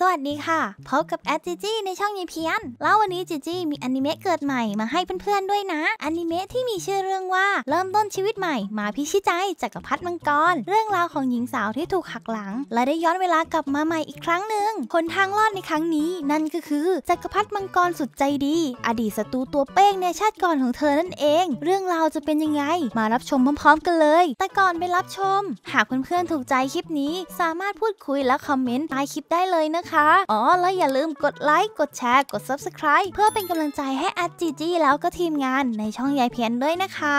สวัสดีค่ะ พบกับแอดจีจี้ในช่องยีเพียนแล้ววันนี้จีจี้มีอนิเมะเกิดใหม่มาให้เพื่อนๆด้วยนะอนิเมะที่มีชื่อเรื่องว่าเริ่มต้นชีวิตใหม่ มาพิชิตใจจักรพรรดิมังกร เรื่องราวของหญิงสาวที่ถูกหักหลัง และได้ย้อนเวลากลับมาใหม่อีกครั้งหนึ่ง คนทางรอดในครั้งนี้ นั่นก็คือจักรพรรดิมังกรสุดใจดี อดีตศัตรูตัวเป้งในชาติก่อนของเธอนั่นเอง เรื่องราวจะเป็นยังไงมารับชมพร้อมๆกันเลย แต่ก่อนไปรับชม หากเพื่อนๆถูกใจคลิปนี้ สามารถพูดคุยและคอมเมนต์ใต้คลิปได้เลยนะคะอ๋อ แล้วอย่าลืมกดไลค์ กดแชร์ กด Subscribe เพื่อเป็นกำลังใจให้อัดจีจีแล้วก็ทีมงานในช่องยายเพียนด้วยนะคะ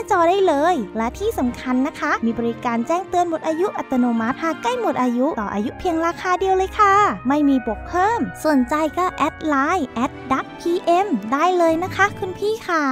จอได้เลยและที่สำคัญนะคะ มีบริการแจ้งเตือนหมดอายุอัตโนมัติหากใกล้หมดอายุ ต่ออายุเพียงราคาเดียวเลยค่ะ ไม่มีบวกเพิ่มสนใจก็แอดไลน์แอดดักพีเอ็มได้เลยนะคะคุณพี่ค่ะ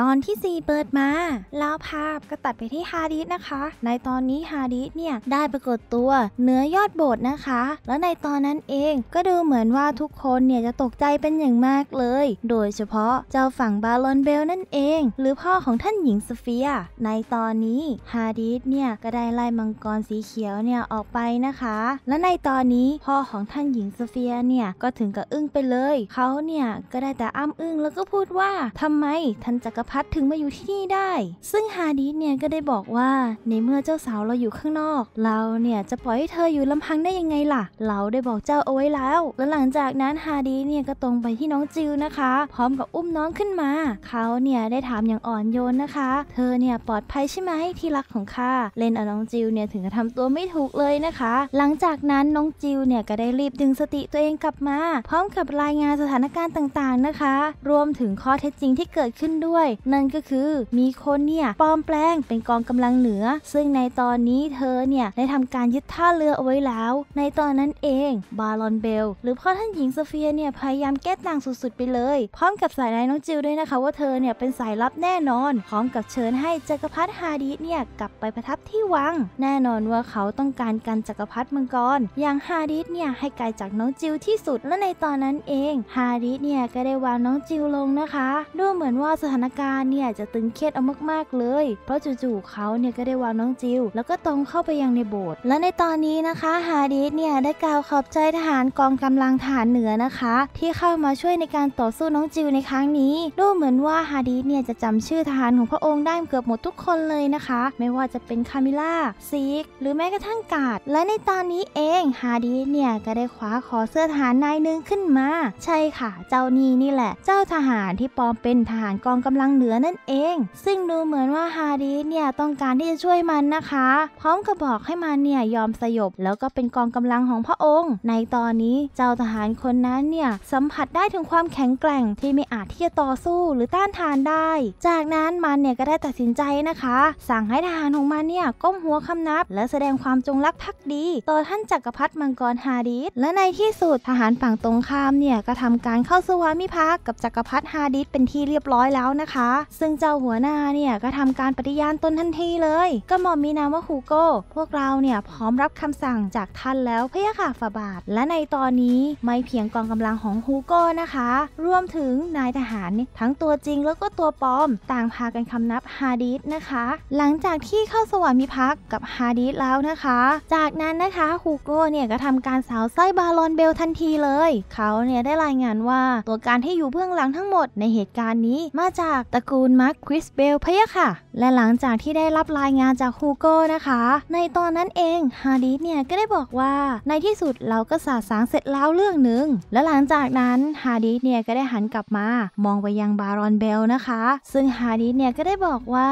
ตอนที่ 4เปิดมา แล้วภาพก็ตัดไปที่ฮาดิสนะคะ ในตอนนี้ฮาดิสเนี่ย ได้ปรากฏตัวเหนือยอดโบสถ์นะคะ แล้วในตอนนั้นเองก็ดูเหมือนว่าทุกคนเนี่ยจะตกใจเป็นอย่างมากเลยโดยเฉพาะเจ้าฝั่งบาลอนเบลนั่นเองหรือพ่อของท่านหญิงสฟีียในตอนนี้ฮาดิสเนี่ยก็ได้ไล่มังกรสีเขียวเนี่ยออกไปนะคะ และในตอนนี้พ่อของท่านหญิงโซเฟียเนี่ยก็ถึงกับอึ้งไปเลยเขาเนี่ยก็ได้แต่อ้ำอึ้งแล้วก็พูดว่า ทำไมท่านจักรพรรดิถึงมาอยู่ที่นี่ได้ ซึ่งฮาดิสเนี่ยก็ได้บอกว่าในเมื่อเจ้าสาวเราอยู่ข้างนอกเราเนี่ยจะปล่อยให้เธออยู่ลำพังได้ยังไงล่ะ เราได้บอกเจ้าเอาไว้แล้วและหลังจากนั้นฮาดีเนี่ยก็ตรงไปที่น้องจิวนะคะ พร้อมกับอุ้มน้องขึ้นมาเขาเนี่ยได้ถามอย่างอ่อนโยนนะคะเธเธอเนี่ยปลอดภัยใช่ไหมที่รักของข้าเลนเอาน้องจิวเนี่ยถึงกับทำตัวไม่ถูกเลยนะคะ หลังจากนั้นน้องจิวเนี่ยก็ได้รีบดึงสติตัวเองกลับมา พร้อมกับรายงานสถานการณ์ต่างๆนะคะ รวมถึงข้อเท็จจริงที่เกิดขึ้นด้วย นั่นก็คือมีคนเนี่ยปลอมแปลงเป็นกองกำลังเหนือ ซึ่งในตอนนี้เธอเนี่ยได้ทำการยึดท่าเรือเอาไว้แล้ว ในตอนนั้นเอง บารอนเบลหรือพ่อท่านหญิงโซเฟียเนี่ยพยายามแก้ต่างสุดๆไปเลย พร้อมกับสายนายน้องจิวด้วยนะคะ ว่าเธอเนี่ยเป็นสายลับแน่นอน พร้อมกับเชิญญให้จักรพรรดิฮาดิเนี่ยกลับไปประทับที่วัง แน่นอนว่าเขาต้องการกันจักรพรรดิมังกร อย่างฮาดิเนี่ยให้ไกลจากน้องจิวที่สุดและในตอนนั้นเองฮาดิเนี่ยก็ได้วางน้องจิวลงนะคะดูเหมือนว่าสถานการณ์เนี่ยจะตึงเครียดเอามากๆเลย เพราะจู่ๆเขาเนี่ยก็ได้วางน้องจิว แล้วก็ตรงเข้าไปยังในโบสถ์และในตอนนี้นะคะฮาดิเนี่ยได้กล่าวขอบใจทหารกองกำลังทหารเหนือนะคะ ที่เข้ามาช่วยในการต่อสู้น้องจิวในครั้งนี้ดูเหมือนว่าฮาดิเนี่ยจะจำชื่อทหารของพระองค์ได้มเกือบหมดทุกคนเลยนะคะ ไม่ว่าจะเป็นคามิล่าซีกหรือแม้กระทั่งกาดและในตอนนี้เองฮาดีเนี่ยก็ได้คว้าขอเสื้อทหารนายหนึ่งขึ้นมาใช่ค่ะ เจ้านี้นี่แหละ เจ้าทหารที่ปลอมเป็นทหารกองกำลังเหนือนั่นเอง ซึ่งดูเหมือนว่าฮาดีเนี่ยต้องการที่จะช่วยมันนะคะพร้อมกับบอกให้มันเนี่ยยอมสยบแล้วก็เป็นกองกำลังของพระองค์ ในตอนนี้เจ้าทหารคนนั้นเนี่ยสัมผัสได้ถึงความแข็งแกร่งที่ไม่อาจที่จะต่อสู้หรือต้านทานได้ จากนั้นมันเนี่ยก็ได้ตัดดสินใจนะคะ สั่งให้ทหารของมันเนี่ยก้มหัวคำนับ และแสดงความจงรักภักดีต่อท่านจักรพรรดิมังกรฮาดิสและในที่สุด ทหารฝั่งตรงข้ามเนี่ยก็ทำการเข้าสวามิภักดิ์กับจักรพรรดิฮาดิสเป็นที่เรียบร้อยแล้วนะคะ ซึ่งเจ้าหัวหน้าเนี่ยก็ทำการปฏิญาณตนทันทีเลย ก็มอมมีนามว่าฮูโก้ พวกเราเนี่ยพร้อมรับคำสั่งจากท่านแล้วพืยอค่ะฝาบาท และในตอนนี้ไม่เพียงกองกำลังของฮูโก้นะคะ รวมถึงนายทหารทั้งตัวจริงแล้วก็ตัวปลอมต่างพากันคำนับาดิสนะคะ หลังจากที่เข้าสวรรมิพักกับฮาดิสแล้วนะคะ จากนั้นนะคะฮูโก้เนี่ยก็ทำการสาวไส้บาลอนเบลทันทีเลย เขาเนี่ยได้รายงานว่าตัวการที่อยู่เบื้องหลังทั้งหมดในเหตุการณ์นี้ มาจากตระกูลมาร์คคริสเบลพะยะค่ะและหลังจากที่ได้รับรายงานจากฮูโก้นะคะ ในตอนนั้นเอง ฮาดิสเนี่ยก็ได้บอกว่าในที่สุดเราก็สาสางเสร็จแล้วเรื่องหนึ่งและหลังจากนั้น ฮาดิสเนี่ยก็ได้หันกลับมา มองไปยังบารอนเบลนะคะ ซึ่งฮาดิสเนี่ยก็ได้บอกว่า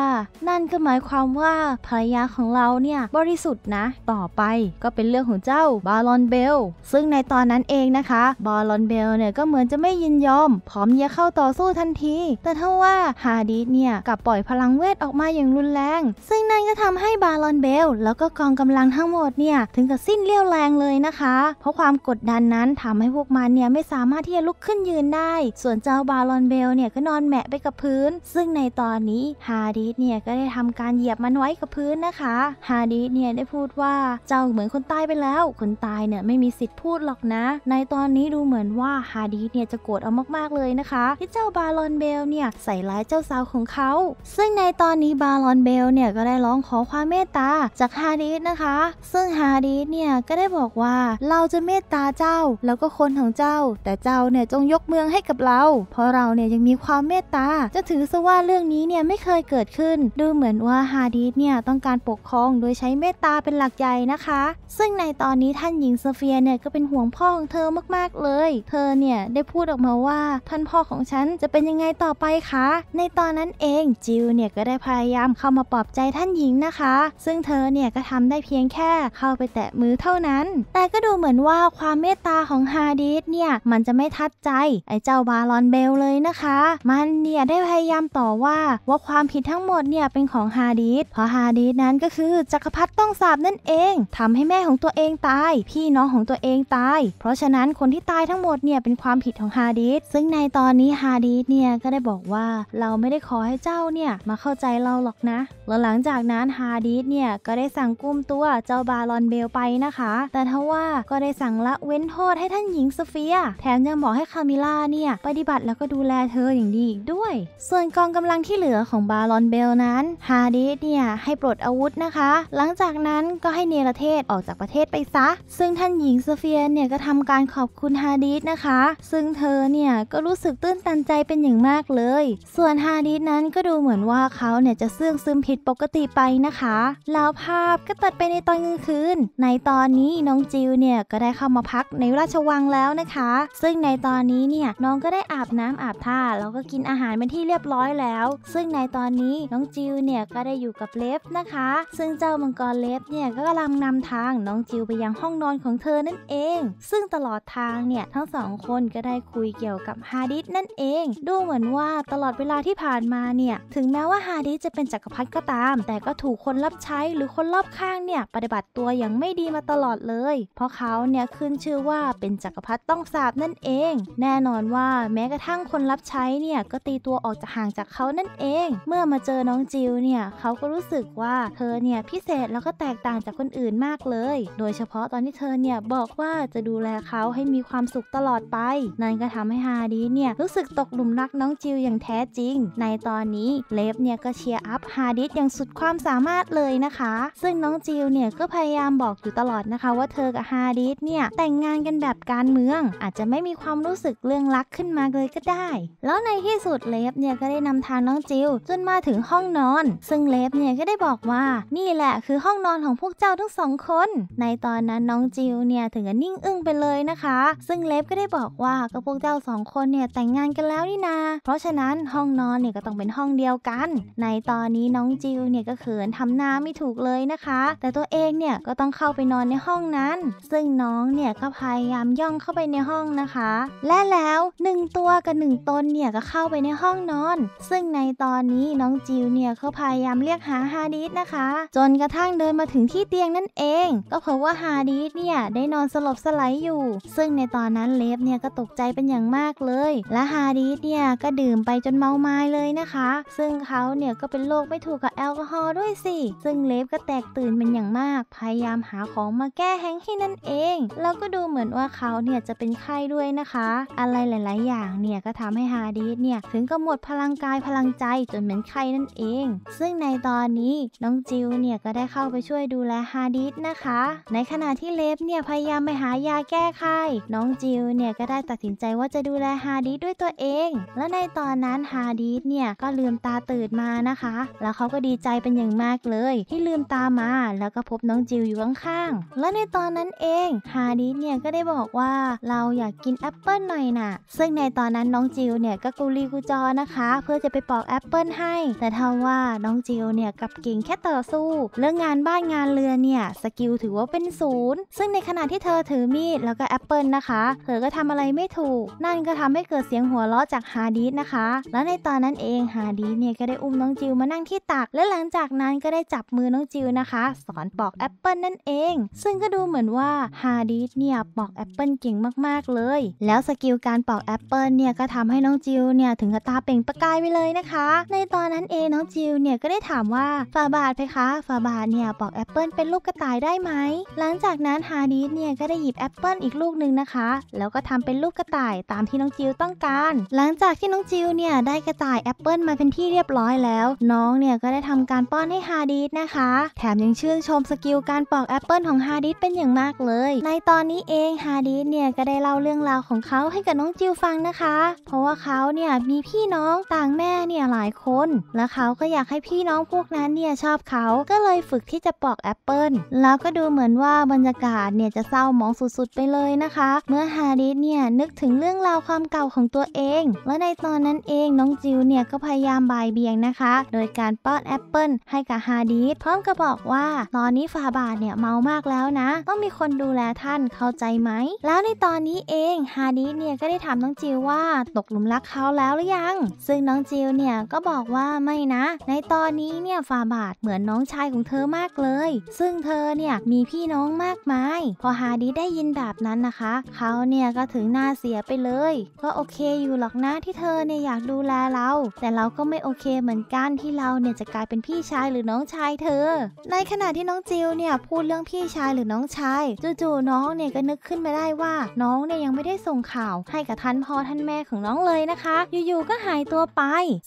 นั่นก็หมายความว่าภรรยาของเราเนี่ยบริสุทธิ์นะต่อไปก็เป็นเรื่องของเจ้าบารอนเบลซึ่งในตอนนั้นเองนะคะบารอนเบลเนี่ยก็เหมือนจะไม่ยินยอมพร้อมจะเข้าต่อสู้ทันทีแต่ถ้าว่าฮาดิสเนี่ยกลับปล่อยพลังเวทออกอกมาอย่างรุนแรง ซึ่งนั่นก็ทำให้บาลอนเบลแล้วก็กองกำลังทั้งหมดเนี่ยถึงกับสิ้นเลี่ยวแรงเลยนะคะ เพราะความกดดันนั้นทำให้พวกมันเนี่ยไม่สามารถที่จะลุกขึ้นยืนได้ ส่วนเจ้าบาลอนเบลเนี่ยก็นอนแหมะไปกับพื้น ซึ่งในตอนนี้ฮาดิสเนี่ยก็ได้ทำการเหยียบมันไว้กับพื้นนะคะฮาดิสเนี่ยได้พูดว่าเจ้าเหมือนคนตายไปแล้วคนตายเนี่ยไม่มีสิทธิ์พูดหรอกนะ ในตอนนี้ดูเหมือนว่าฮาดิสเนี่ยจะโกรธเอามากๆเลยนะคะ ที่เจ้าบาลอนเบลเนี่ยใส่ร้ายเจ้าสาวของเขา ซึ่งในตอนนี้บารอนเบลเนี่ยก็ได้ร้องขอความเมตตาจากฮาดีสนะคะซึ่งฮาดีสเนี่ยก็ได้บอกว่าเราจะเมตตาเจ้าแล้วก็คนของเจ้าแต่เจ้าเนี่ยจงยกเมืองให้กับเรา เพราะเราเนี่ยยังมีความเมตตาจะถือซะว่าเรื่องนี้เนี่ยไม่เคยเกิดขึ้นดูเหมือนว่าฮาดีสเนี่ยต้องการปกครองโดยใช้เมตตาเป็นหลักใหญ่นะคะ ซึ่งในตอนนี้ท่านหญิงโซเฟียเนี่ยก็เป็นห่วงพ่อของเธอมากๆเลย เธอเนี่ยได้พูดออกมาว่าท่านพ่อของฉันจะเป็นยังไงต่อไปคะในตอนนั้นเองจิวเนี่ยก็ได้พพยายามเข้ามาปลอบใจท่านหญิงนะคะ ซึ่งเธอเนี่ยก็ทำได้เพียงแค่เข้าไปแตะมือเท่านั้น แต่ก็ดูเหมือนว่าความเมตตาของฮาดิสเนี่ยมันจะไม่ทัดใจ ไอ้เจ้าบาลอนเบลเลยนะคะมันเนี่ยได้พยายามต่อว่าว่าความผิดทั้งหมดเนี่ยเป็นของฮาดิสเพราะฮาดิสนั้นก็คือ จักรพรรดิต้องสาบนั่นเอง ทำให้แม่ของตัวเองตาย พี่น้องของตัวเองตาย เพราะฉะนั้นคนที่ตายทั้งหมดเนี่ยเป็นความผิดของฮาดิสซึ่งในตอนนี้ฮาดิสเนี่ยก็ได้บอกว่าเราไม่ได้ขอให้เจ้าเนี่ยมาเข้าใจเราหรอกนะแล้วหลังจากนั้นฮาดีสเนี่ย ก็ได้สั่งกุ้มตัวเจ้าบารอนเบลไปนะคะ แต่ทว่าก็ได้สั่งละเว้นโทษให้ท่านหญิงโซเฟีย แถมยังบอกให้คามิล่าเนี่ยปฏิบัติแล้วก็ดูแลเธออย่างดีอีกด้วย ส่วนกองกำลังที่เหลือของบารอนเบลนั้นฮาดีสเนี่ยให้ปลดอาวุธนะคะ หลังจากนั้นก็ให้เนรเทศออกจากประเทศไปซะซึ่งท่านหญิงโซเฟียเนี่ยก็ทำการขอบคุณฮาดีสนะคะซึ่งเธอเนี่ยก็รู้สึกตื้นตันใจเป็นอย่างมากเลย ส่วนฮาดีสนั้นก็ดูเหมือนว่าเขาเนี่ยเนี่ยจะเสื่องซึมผิดปกติไปนะคะ แล้วภาพก็ตัดไปในตอนกลางคืน ในตอนนี้น้องจิวเนี่ยก็ได้เข้ามาพักในราชวังแล้วนะคะ ซึ่งในตอนนี้เนี่ยน้องก็ได้อาบน้ำอาบท่าแล้วก็กินอาหารเป็นที่เรียบร้อยแล้ว ซึ่งในตอนนี้น้องจิวเนี่ยก็ได้อยู่กับเลฟนะคะ ซึ่งเจ้ามังกรเลฟเนี่ยก็กำลังนำทาง น้องจิวไปยังห้องนอนของเธอนั่นเอง ซึ่งตลอดทางเนี่ยทั้งสองคนก็ได้คุยเกี่ยวกับฮาดิสนั่นเอง ดูเหมือนว่าตลอดเวลาที่ผ่านมาเนี่ยถึงแม้ว่าฮาดิสจะเป็นจักรพรรดิก็ตาม แต่ก็ถูกคนรับใช้หรือคนรอบข้างเนี่ยปฏิบัติตัวอย่างไม่ดีมาตลอดเลย เพราะเขาเนี่ยขึ้นชื่อว่าเป็นจักรพรรดิต้องสาบนั่นเอง แน่นอนว่าแม้กระทั่งคนรับใช้เนี่ยก็ตีตัวออกจากห่างจากเขานั่นเอง เมื่อมาเจอน้องจิวเนี่ยเขาก็รู้สึกว่าเธอเนี่ยพิเศษแล้วก็แตกต่างจากคนอื่นมากเลย โดยเฉพาะตอนที่เธอเนี่ยบอกว่าจะดูแลเขาให้มีความสุขตลอดไป นั่นก็ทำให้ฮาดีเนี่ยรู้สึกตกหลุมรักน้องจิวอย่างแท้จริง ในตอนนี้เลฟเนี่ยก็เชีียร์อัพฮาดิสอย่างสุดความสามารถเลยนะคะ ซึ่งน้องจิลเนี่ยก็พยายามบอกอยู่ตลอดนะคะว่าเธอกับฮาดิสเนี่ยแต่งงานกันแบบการเมือง อาจจะไม่มีความรู้สึกเรื่องรักขึ้นมาเลยก็ได้ แล้วในที่สุดเลฟเนี่ยก็ได้นำทางน้องจิลจนมาถึงห้องนอน ซึ่งเลฟเนี่ยก็ได้บอกว่านี่แหละคือห้องนอนของพวกเจ้าทั้งสองคน ในตอนนั้นน้องจิลเนี่ยถึงกับนิ่งอึ้งไปเลยนะคะ ซึ่งเลฟก็ได้บอกว่าก็พวกเจ้าสองคนเนี่ยแต่งงานกันแล้วนี่นาเพราะฉะนั้นห้องนอนเนี่ยก็ต้องเป็นห้องเดียวกันในตอนนี้น้องจิวเนี่ยก็เขินทำน้าไม่ถูกเลยนะคะ แต่ตัวเองเนี่ยก็ต้องเข้าไปนอนในห้องนั้น ซึ่งน้องเนี่ยก็พยายามย่องเข้าไปในห้องนะคะ และแล้วหนึ่งตัวกับหนึ่งตนเนี่ยก็เข้าไปในห้องนอน ซึ่งในตอนนี้น้องจิวเนี่ยเขาพยายามเรียกหาฮาดิสนะคะ จนกระทั่งเดินมาถึงที่เตียงนั่นเอง ก็เพราะว่าฮาดิสเนี่ยได้นอนสลบสลายอยู่ ซึ่งในตอนนั้นเลฟเนี่ยก็ตกใจเป็นอย่างมากเลย และฮาดิสเนี่ยก็ดื่มไปจนเมาไม้เลยนะคะ ซึ่งเขาเนี่ยก็เป็นโรคไม่ถูกกับแอลกอฮอล์ด้วยสิ ซึ่งเลฟก็แตกตื่นเป็นอย่างมาก พยายามหาของมาแก้แฮงให้นั่นเอง แล้วก็ดูเหมือนว่าเขาเนี่ยจะเป็นไข้ด้วยนะคะ อะไรหลาย ๆอย่างเนี่ยก็ทำให้ฮาดีสเนี่ยถึงกับหมดพลังกายพลังใจจนเหมือนไข้นั่นเอง ซึ่งในตอนนี้น้องจิวเนี่ยก็ได้เข้าไปช่วยดูแลฮาดีสนะคะ ในขณะที่เลฟเนี่ยพยายามไปหายาแก้ไข้ น้องจิวเนี่ยก็ได้ตัดสินใจว่าจะดูแลฮาดีสด้วยตัวเอง และในตอนนั้นฮาดีสเนี่ยก็ลืมตาตื่นมานะนะคะแล้วเขาก็ดีใจเป็นอย่างมากเลย ที่ลืมตามาแล้วก็พบน้องจิวอยู่ข้างๆ และในตอนนั้นเองฮาดิสเนี่ยก็ได้บอกว่าเราอยากกินแอปเปิลหน่อยนะ่ะ ซึ่งในตอนนั้นน้องจิวเนี่ยก็กุลีกุจอนะคะเพื่อจะไปปอกแอปเปิลให้ แต่ทว่าน้องจิวเนี่ยกับเก่งแค่ต่อสู้ เรื่องงานบ้านงานเรือนเนี่ยสกิลถือว่าเป็นศูนย์ ซึ่งในขณะที่เธอถือมีดแล้วก็แอปเปิลนะคะเธอก็ทำอะไรไม่ถูก นั่นก็ทำให้เกิดเสียงหัวเราะจากฮาดิสนะคะ และในตอนนั้นเองฮาดิสเนี่ยก็ได้อุ้มน้องจิวมานั่งที่ตัก และหลังจากนั้นก็ได้จับมือน้องจิวนะคะ สอนปอกแอปเปิลนั่นเอง ซึ่งก็ดูเหมือนว่าฮาดีสเนี่ยปอกแอปเปิลเก่งมากๆเลย แล้วสกิลการปอกแอปเปิลเนี่ยก็ทำให้น้องจิวเนี่ยถึงกับตาเป่งประกายไปเลยนะคะ ในตอนนั้นเองน้องจิวเนี่ยก็ได้ถามว่าฝาบาทเพคะ ฝาบาทเนี่ยปอกแอปเปิลเป็นลูกกระต่ายได้ไหม หลังจากนั้นฮาดีสเนี่ยก็ได้หยิบแอปเปิลอีกลูกหนึ่งนะคะ แล้วก็ทำเป็นลูกกระต่ายตามที่น้องจิวต้องการ หลังจากที่น้องจิวเนี่ยได้กระต่ายแอปเปิลมาเป็นที่เรียบร้อยแล้วน้องเนี่ยก็ได้ทำการป้อนให้ฮาดิสนะคะ แถมยังชื่นชมสกิลการปอกแอปเปิลของฮาดิสเป็นอย่างมากเลย ในตอนนี้เองฮาดิสเนี่ยก็ได้เล่าเรื่องราวของเขาให้กับน้องจิวฟังนะคะ เพราะว่าเขาเนี่ยมีพี่น้องต่างแม่เนี่ยหลายคน และเขาก็อยากให้พี่น้องพวกนั้นเนี่ยชอบเขา ก็เลยฝึกที่จะปอกแอปเปิลแล้วก็ดูเหมือนว่าบรรยากาศเนี่ยจะเศร้าหมองสุดๆ ไปเลยนะคะ เมื่อฮาดิสเนี่ยนึกถึงเรื่องราวความเก่าของตัวเอง และในตอนนั้นเองน้องจิวเนี่ยก็พยายามบายเบียงนะคะโดยการป้อนแอปเปิลให้กับฮาดีสพร้อมกับบอกว่า ตอนนี้ฟาบาดเนี่ยเมามากแล้วนะ ต้องมีคนดูแลท่านเข้าใจไหม แล้วในตอนนี้เองฮาดีสเนี่ยก็ได้ถามน้องจิวว่า ตกหลุมรักเขาแล้วหรือยัง ซึ่งน้องจิวเนี่ยก็บอกว่าไม่นะ ในตอนนี้เนี่ยฟาบาดเหมือนน้องชายของเธอมากเลย ซึ่งเธอเนี่ยมีพี่น้องมากมาย พอฮาดีสได้ยินแบบนั้นนะคะ เขาเนี่ยก็ถึงหน้าเสียไปเลย ก็โอเคอยู่หรอกนะที่เธอเนี่ยอยากดูแลเราแต่เราก็ไม่โอเคเหมือนกันนที่เราเนี่ยจะกลายเป็นพี่ชายหรือน้องชายเธอ ในขณะที่น้องจิวเนี่ยพูดเรื่องพี่ชายหรือน้องชายจู่ๆน้องเนี่ยก็นึกขึ้นมาได้ว่า น้องเนี่ยยังไม่ได้ส่งข่าวให้กับท่านพ่อท่านแม่ของน้องเลยนะคะอยู่ๆก็หายตัวไป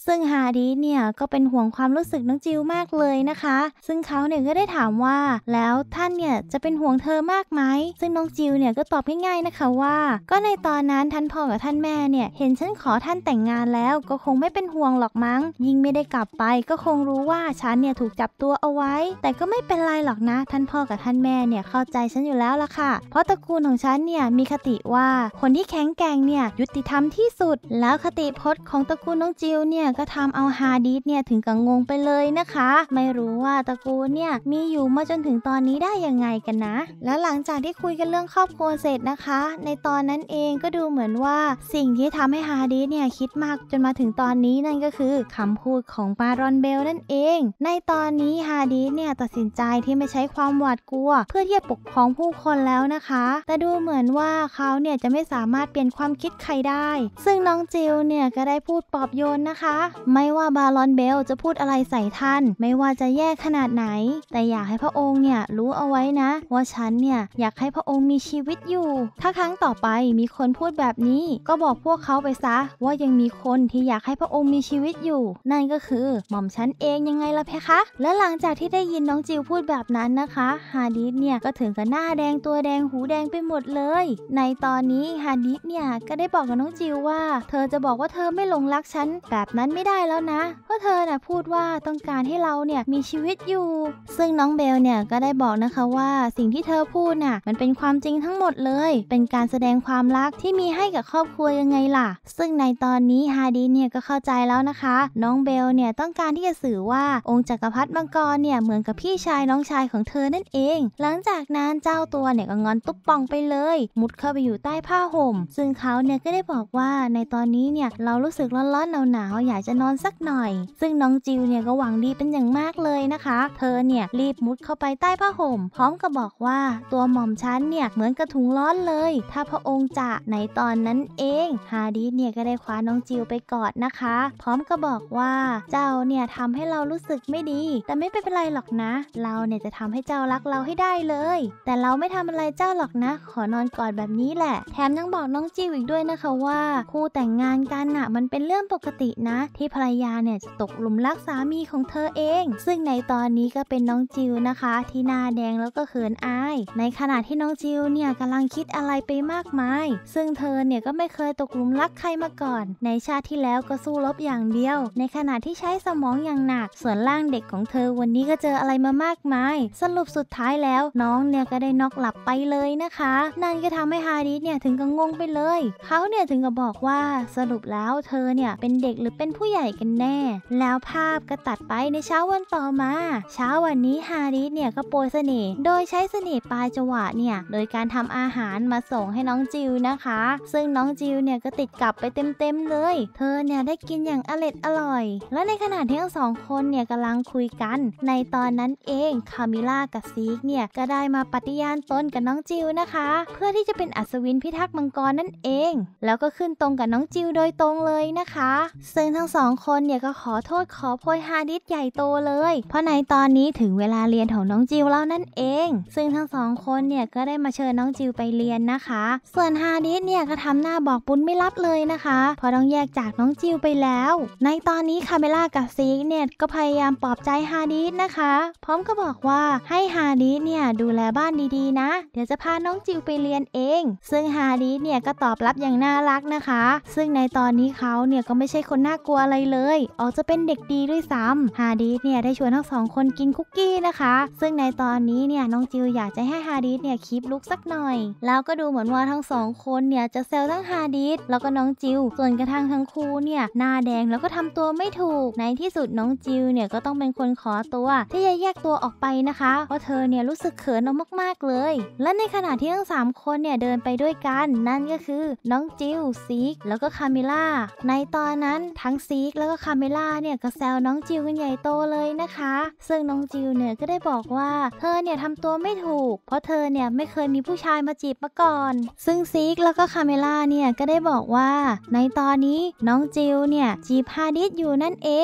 ซึ่งฮาดีเนี่ยก็เป็นห่วงความรู้สึกน้องจิวมากเลยนะคะ ซึ่งเขาเนี่ยก็ได้ถามว่าแล้วท่านเนี่ยจะเป็นห่วงเธอมากไหมซึ่งน้องจิวเนี่ยก็ตอบง่ายๆนะคะว่า ก็ในตอนนั้นท่านพ่อกับท่านแม่เนี่ยเห็นฉันขอท่านแต่งงานแล้วก็คงไม่เป็นห่วงหรอกมั้ง ยิ่งไม่ได้กลับไปก็คงรู้ว่าฉันเนี่ยถูกจับตัวเอาไว้ แต่ก็ไม่เป็นไรหรอกนะ ท่านพ่อกับท่านแม่เนี่ยเข้าใจฉันอยู่แล้วล่ะค่ะเพราะตระกูลของฉันเนี่ยมีคติว่าคนที่แข็งแกร่งเนี่ยยุติธรรมที่สุด แล้วคติพจน์ของตระกูลน้องจิวเนี่ยก็ทำเอาฮาดีสเนี่ยถึงกับงงไปเลยนะคะไม่รู้ว่าตระกูลเนี่ยมีอยู่มาจนถึงตอนนี้ได้ยังไงกันนะ แล้วหลังจากที่คุยกันเรื่องครอบครัวเสร็จนะคะ ในตอนนั้นเองก็ดูเหมือนว่าสิ่งที่ทำให้ฮาดีสเนี่ยคิดมากจนมาถึงตอนนี้นั่นก็คือคำพูดของปารอนเบลนั่นเอง ในตอนนี้ฮาดีสเนี่ยตัดสินใจที่ไม่ใช้ความหวาดกลัว เพื่อที่จะปกครองผู้คนแล้วนะคะ แต่ดูเหมือนว่าเขาเนี่ยจะไม่สามารถเปลี่ยนความคิดใครได้ ซึ่งน้องจิลเนี่ยก็ได้พูดปลอบโยนนะคะไม่ว่าบารอนเบลจะพูดอะไรใส่ท่าน ไม่ว่าจะแย่ขนาดไหน แต่อยากให้พระองค์เนี่ยรู้เอาไว้นะ ว่าฉันเนี่ยอยากให้พระองค์มีชีวิตอยู่ ถ้าครั้งต่อไปมีคนพูดแบบนี้ ก็บอกพวกเขาไปซะ ว่ายังมีคนที่อยากให้พระองค์มีชีวิตอยู่นั่นก็คืออหม่อมฉันเองยังไงล่ะเพคะ แล้วหลังจากที่ได้ยินน้องจิวพูดแบบนั้นนะคะฮาดิสเนี่ยก็ถึงกับหน้าแดงตัวแดงหูแดงไปหมดเลย ในตอนนี้ฮาดิสเนี่ยก็ได้บอกกับน้องจิวว่า เธอจะบอกว่าเธอไม่หลงรักฉันแบบนั้นไม่ได้แล้วนะ เพราะเธอน่ะพูดว่าต้องการให้เราเนี่ยมีชีวิตอยู่ ซึ่งน้องเบลเนี่ยก็ได้บอกนะคะว่าสิ่งที่เธอพูดน่ะมันเป็นความจริงทั้งหมดเลย เป็นการแสดงความรักที่มีให้กับครอบครัวยังไงล่ะ ซึ่งในตอนนี้ฮาดิสเนี่ยก็เข้าใจแล้วนะคะ น้องเบลเนี่ยต้องการที่จะสื่อว่าองค์จักรพรรดิมังกรเนี่ยเหมือนกับพี่ชายน้องชายของเธอนั่นเอง หลังจากนั้นเจ้าตัวเนี่ยก็งอนตุ๊บปองไปเลยมุดเข้าไปอยู่ใต้ผ้าห่ม ซึ่งเขาเนี่ยก็ได้บอกว่าในตอนนี้เนี่ยเรารู้สึกร้อนร้อนหนาวๆอยากจะนอนสักหน่อย ซึ่งน้องจิวเนี่ยก็หวังดีเป็นอย่างมากเลยนะคะ เธอเนี่ยรีบมุดเข้าไปใต้ผ้าห่ม พร้อมกับบอกว่าตัวหม่อมชั้นเนี่ยเหมือนกระถุงร้อนเลย ถ้าพระองค์จะในตอนนั้นเองฮาดีสเนี่ยก็ได้คว้าน้องจิวไปกอดนะคะ พร้อมกับบอกว่าเจ้าราเนี่ยทำให้เรารู้สึกไม่ดี แต่ไม่เป็นไรหรอกนะ เราเนี่ยจะทำให้เจ้ารักเราให้ได้เลย แต่เราไม่ทำอะไรเจ้าหรอกนะ ขอนอนกอดแบบนี้แหละ แถมยังบอกน้องจิวอีกด้วยนะคะว่า คู่แต่งงานกันนะมันเป็นเรื่องปกตินะ ที่ภรรยาเนี่ยจะตกหลุมรักสามีของเธอเอง ซึ่งในตอนนี้ก็เป็นน้องจิวนะคะ ที่หน้าแดงแล้วก็เขินอาย ในขณะที่น้องจิวเนี่ยกำลังคิดอะไรไปมากมาย ซึ่งเธอเนี่ยก็ไม่เคยตกหลุมรักใครมาก่อน ในชาติที่แล้วก็สู้รบอย่างเดียว ในขณะที่ใช้สมองอย่างหนักส่วนร่างเด็กของเธอวันนี้ก็เจออะไรมามากมาย สรุปสุดท้ายแล้วน้องเนี่ยก็ได้น็อกหลับไปเลยนะคะ นั่นก็ทำให้ฮาริสเนี่ยถึงกับงงไปเลยเขาเนี่ยถึงกับบอกว่าสรุปแล้ว เธอเนี่ยเป็นเด็กหรือเป็นผู้ใหญ่กันแน่ แล้วภาพก็ตัดไปในเช้าวันต่อมา เช้าวันนี้ฮาริสเนี่ยก็โปรยเสน่ห์โดยใช้เสน่ห์ปลายจวะเนี่ยโดยการทำอาหารมาส่งให้น้องจิวนะคะ ซึ่งน้องจิวเนี่ยก็ติดกลับไปเต็มๆเลย เธอเนี่ยได้กินอย่างอร็ดอร่อย และในขณะที่ทั้งสองคนเนี่ยกำลังคุยกัน ในตอนนั้นเองคามิล่ากับซีกเนี่ยก็ได้มาปฏิญาณตนกับน้องจิวนะคะ เพื่อที่จะเป็นอัศวินพิทักษ์มังกรนั่นเอง แล้วก็ขึ้นตรงกับน้องจิวโดยตรงเลยนะคะ ซึ่งทั้งสองคนเนี่ยก็ขอโทษขอโพยฮาดิสใหญ่โตเลย เพราะในตอนนี้ถึงเวลาเรียนของน้องจิวแล้วนั่นเอง ซึ่งทั้งสองคนเนี่ยก็ได้มาเชิญน้องจิวไปเรียนนะคะ ส่วนฮาดิสเนี่ยก็ทำหน้าบอกบุญไม่รับเลยนะคะเพราะต้องแยกจากน้องจิวไปแล้ว ในตอนนี้คาเมล่ากับซีกเนี่ยก็พยายามปลอบใจฮาดิสนะคะ พร้อมก็บอกว่าให้ฮาดิสเนี่ยดูแลบ้านดีๆนะ เดี๋ยวจะพาน้องจิวไปเรียนเอง ซึ่งฮาดิสเนี่ยก็ตอบรับอย่างน่ารักนะคะ ซึ่งในตอนนี้เขาเนี่ยก็ไม่ใช่คนน่ากลัวอะไรเลย ออกจะเป็นเด็กดีด้วยซ้ำฮาดิสเนี่ยได้ชวนทั้งสองคนกินคุกกี้นะคะ ซึ่งในตอนนี้เนี่ยน้องจิวอยากจะให้ฮาดิสเนี่ยคลิปลุกสักหน่อย แล้วก็ดูเหมือนว่าทั้งสองคนเนี่ยจะเซลทั้งฮาดิสแล้วก็น้องจิว ส่วนกระทั่งทั้งคู่เนี่ยหน้าแดงแล้วก็ทำตัวไม่ถูกในในที่สุดน้องจิวเนี่ยก็ต้องเป็นคนขอตัวที่จะแยกตัวออกไปนะคะ เพราะเธอเนี่ยรู้สึกเขินออกมากๆเลย และในขณะที่ทั้ง3คนเนี่ยเดินไปด้วยกัน นั่นก็คือน้องจิวซีกแล้วก็คาเมล่าในตอนนั้นทั้งซีกแล้วก็คาเมล่าเนี่ยก็แซวน้องจิวกันใหญ่โตเลยนะคะ ซึ่งน้องจิวเนี่ยก็ได้บอกว่า เธอเนี่ยทำตัวไม่ถูกเพราะเธอเนี่ยไม่เคยมีผู้ชายมาจีบมาก่อน ซึ่งซีกแล้วก็คาเมล่าเนี่ยก็ได้บอกว่าในตอนนี้น้องจิวเนี่ยจีบฮาดิสอยู่นั่นเอง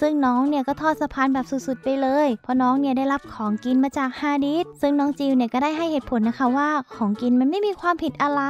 ซึ่งน้องเนี่ยก็ทอดสะพานแบบสุดๆไปเลย เพราะน้องเนี่ยได้รับของกินมาจากฮาดิสซึ่งน้องจิวเนี่ยก็ได้ให้เหตุผลนะคะว่าของกินมันไม่มีความผิดอะไร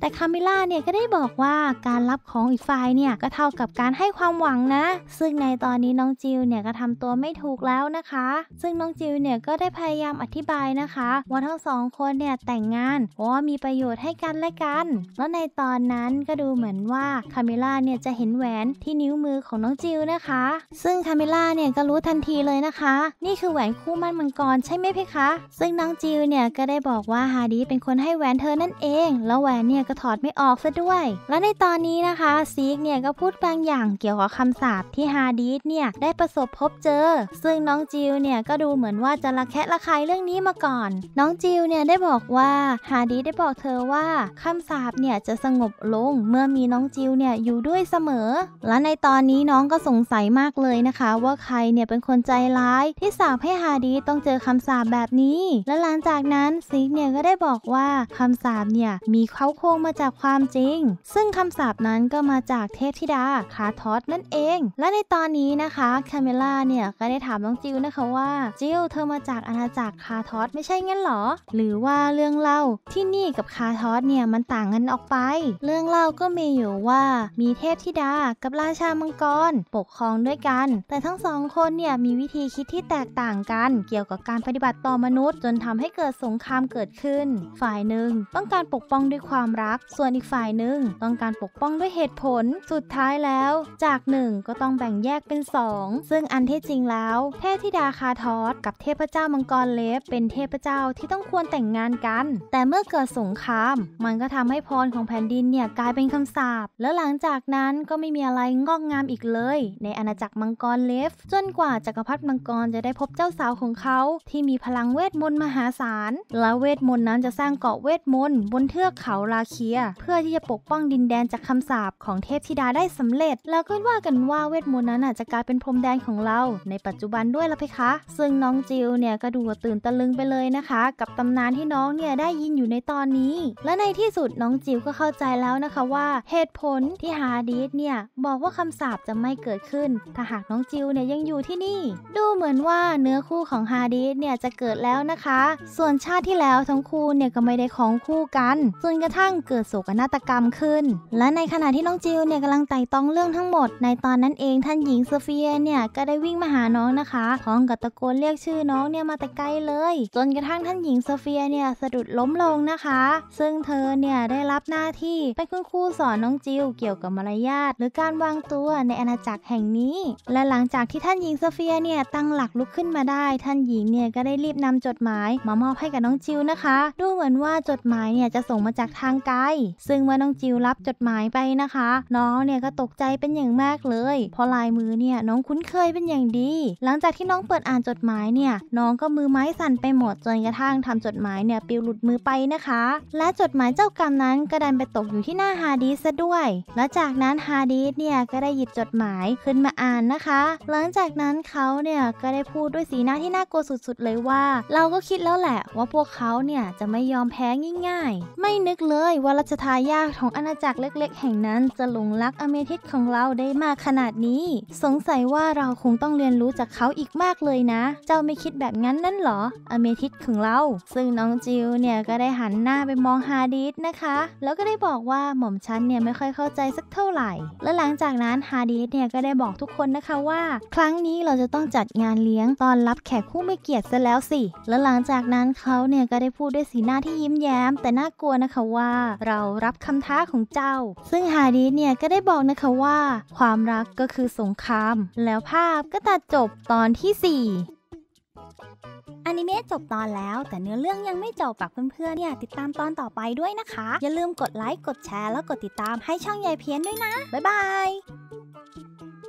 แต่คามิล่าเนี่ยก็ได้บอกว่าการรับของอีกฝ่ายเนี่ย ก็เท่ากับการให้ความหวังนะซึ่งในตอนนี้น้องจิวเนี่ยก็ทำตัวไม่ถูกแล้วนะคะ ซึ่งน้องจิวเนี่ยก็ได้พยายามอธิบายนะคะว่าทั้งสองคนเนี่ยแต่งงานเพราะมีประโยชน์ให้กันและกัน แล้วในตอนนั้นก็ดูเหมือนว่าคามิล่าเนี่ยจะเห็นแหวนที่นิ้วมือของน้องจิวนะคะซึ่งคาเมล่าเนี่ยก็รู้ทันทีเลยนะคะ นี่คือแหวนคู่มั่นมังกรใช่ไหมเพคะ ซึ่งน้องจิวเนี่ยก็ได้บอกว่าฮาดีเป็นคนให้แหวนเธอนั่นเอง แล้วแหวนเนี่ยก็ถอดไม่ออกซะด้วย และในตอนนี้นะคะซีกเนี่ยก็พูดบางอย่างเกี่ยวกับคำสาปที่ฮาดีเนี่ยได้ประสบพบเจอซึ่งน้องจิวเนี่ยก็ดูเหมือนว่าจะระแคะระคายเรื่องนี้มาก่อน น้องจิวเนี่ยได้บอกว่าฮาดีได้บอกเธอว่าคำสาปเนี่ยจะสงบลงเมื่อมีน้องจิวเนี่ยอยู่ด้วยเสมอ และในตอนนี้น้องก็สงสัยมากเลยนะคะ ว่าใครเนี่ยเป็นคนใจร้ายที่สาปให้ฮาดีต้องเจอคำสาปแบบนี้ และหลังจากนั้นซิกเนี่ยก็ได้บอกว่าคำสาปเนี่ยมีเข้าโค้งมาจากความจริง ซึ่งคำสาปนั้นก็มาจากเทพธิดาคาทอสนั่นเอง และในตอนนี้นะคะคาเมล่าเนี่ยก็ได้ถามน้องจิวนะคะว่าจิวเธอมาจากอาณาจักรคาทอสไม่ใช่งั้นหรอหรือว่าเรื่องเล่าที่นี่กับคาทอสเนี่ยมันต่างกันออกไปเรื่องเล่าก็มีอยู่ว่ามีเทพธิดากับราชามังกร ปกครองด้วยกัน แต่ทั้งสองคนเนี่ยมีวิธีคิดที่แตกต่างกันเกี่ยวกับการปฏิบัติต่อมนุษย์ จนทำให้เกิดสงครามเกิดขึ้น ฝ่ายหนึ่งต้องการปกป้องด้วยความรัก ส่วนอีกฝ่ายหนึ่งต้องการปกป้องด้วยเหตุผลสุดท้ายแล้วจากหนึ่งก็ต้องแบ่งแยกเป็นสองซึ่งอันที่จริงแล้ว เทพธิดาคาทอสกับเทพเจ้ามังกรเล็บเป็นเทพเจ้าที่ต้องควรแต่งงานกัน แต่เมื่อเกิดสงคราม มันก็ทำให้พรของแผ่นดินเนี่ยกลายเป็นคำสาปแล้วหลังจากนั้นก็ไม่มีอะไรงอกงามอีกเลย ในอาณาจากมังกรเลฟจนกว่าจักรพรรดิมังกรจะได้พบเจ้าสาวของเขา ที่มีพลังเวทมนต์มหาศาลและเวทมนต์นั้นจะสร้างเกาะเวทมนต์บนเทือกเขาลาเคีย เพื่อที่จะปกป้องดินแดนจากคำสาปของเทพธิดาได้สำเร็จแล้วก็ว่ากันว่าเวทมนต์นั้นอาจจะกลายเป็นพรมแดนของเรา ในปัจจุบันด้วยละเพคะ ซึ่งน้องจิวเนี่ยก็ดูตื่นตะลึงไปเลยนะคะ กับตำนานที่น้องเนี่ยได้ยินอยู่ในตอนนี้ และในที่สุดน้องจิวก็เข้าใจแล้วนะคะว่าเหตุผลที่ฮาดีสเนี่ยบอกว่าคำสาปจะไม่เกิดขึ้นถ้าหากน้องจิวเนี่ยยังอยู่ที่นี่ ดูเหมือนว่าเนื้อคู่ของฮาดิสเนี่ยจะเกิดแล้วนะคะ ส่วนชาติที่แล้วทั้งคู่เนี่ยก็ไม่ได้ของคู่กันจนกระทั่งเกิดโศกนาฏกรรมขึ้น และในขณะที่น้องจิวเนี่ยกำลังไต่ตองเรื่องทั้งหมด ในตอนนั้นเองท่านหญิงโซเฟียเนี่ยก็ได้วิ่งมาหาน้องนะคะพร้อมกับตะโกนเรียกชื่อน้องเนี่ยมาแต่ไกลเลยจนกระทั่งท่านหญิงโซเฟียเนี่ยสะดุดล้มลงนะคะ ซึ่งเธอเนี่ยได้รับหน้าที่เป็นคุณครูสอนน้องจิวเกี่ยวกับมารยาทหรือการวางตัวในอาณาจักรแห่งนี้ี้และหลังจากที่ท่านหญิงโซเฟียเนี่ยตั้งหลักลุกขึ้นมาได้ ท่านหญิงเนี่ยก็ได้รีบนำจดหมาย มามอบให้กับน้องจิวนะคะ ดูเหมือนว่าจดหมายเนี่ยจะส่งมาจากทางไกล ซึ่งเมื่อน้องจิวรับจดหมายไปนะคะ น้องเนี่ยก็ตกใจเป็นอย่างมากเลยเพราะลายมือเนี่ยน้องคุ้นเคยเป็นอย่างดี หลังจากที่น้องเปิดอ่านจดหมายเนี่ยน้องก็มือไม้สั่นไปหมดจนกระทั่งทำจดหมายเนี่ยปิวหลุดมือไปนะคะ และจดหมายเจ้ากรรมนั้นก็ดันไปตกอยู่ที่หน้าฮาดีสซะด้วยและจากนั้นฮาดีสเนี่ยก็ได้หยิบจดหมายขึ้นมาอ่าน่านนะคะ หลังจากนั้นเขาเนี่ยก็ได้พูดด้วยสีหน้าที่น่ากลัวสุดๆเลยว่า เราก็คิดแล้วแหละ ว่าพวกเขาเนี่ยจะไม่ยอมแพ้ง่ายๆ ไม่นึกเลยว่ารัชทายาทของอาณาจักรเล็กๆ แห่งนั้นจะหลงรักอเมทิสของเราได้มากขนาดนี้ สงสัยว่าเราคงต้องเรียนรู้จากเขาอีกมากเลยนะ เจ้าไม่คิดแบบงั้นนั่นหรออเมทิสของเรา ซึ่งน้องจิวเนี่ย ก็ได้หันหน้าไปมองฮาดิสนะคะ แล้วก็ได้บอกว่าหม่อมฉันเนี่ยไม่ค่อยเข้าใจสักเท่าไหร่ และหลังจากนั้นฮาดิสเนี่ยก็ได้บอกทุกคนนะคะว่าครั้งนี้เราจะต้องจัดงานเลี้ยงตอนรับแขกผู้ไม่เกียรติซะแล้วสิ และหลังจากนั้นเขาเนี่ยก็ได้พูดด้วยสีหน้าที่ยิ้มแย้ม แต่น่ากลัวนะคะว่าเรารับคำท้าของเจ้า ซึ่งฮาดีเนี่ยก็ได้บอกนะคะว่าความรักก็คือสงคราม แล้วภาพก็ตัดจบตอนที่ 4อนิเมะจบตอนแล้วแต่เนื้อเรื่องยังไม่จบฝากเพื่อนๆเนี่ยติดตามตอนต่อไปด้วยนะคะ อย่าลืมกดไลค์ กดแชร์แล้วกดติดตามให้ช่องยายเพี้ยนด้วยนะ บ๊ายบาย